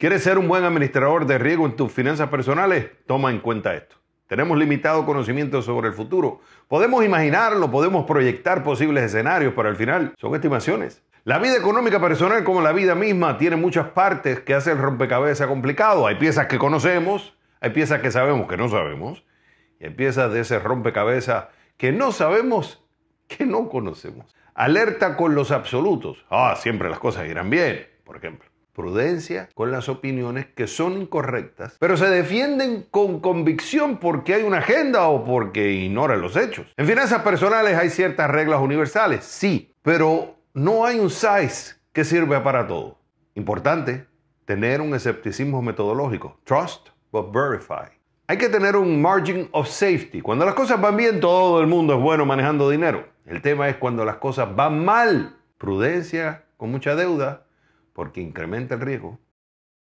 ¿Quieres ser un buen administrador de riesgo en tus finanzas personales? Toma en cuenta esto. Tenemos limitado conocimiento sobre el futuro. Podemos imaginarlo, podemos proyectar posibles escenarios, para el final son estimaciones. La vida económica personal, como la vida misma, tiene muchas partes que hacen el rompecabezas complicado. Hay piezas que conocemos, hay piezas que sabemos que no sabemos, y hay piezas de ese rompecabezas que no sabemos que no conocemos. Alerta con los absolutos. Ah, siempre las cosas irán bien, por ejemplo prudencia con las opiniones que son incorrectas, pero se defienden con convicción porque hay una agenda o porque ignoran los hechos. En finanzas personales hay ciertas reglas universales, sí, pero no hay un size que sirva para todo. Importante, tener un escepticismo metodológico. Trust, but verify. Hay que tener un margin of safety. Cuando las cosas van bien, todo el mundo es bueno manejando dinero. El tema es cuando las cosas van mal. Prudencia con mucha deuda porque incrementa el riesgo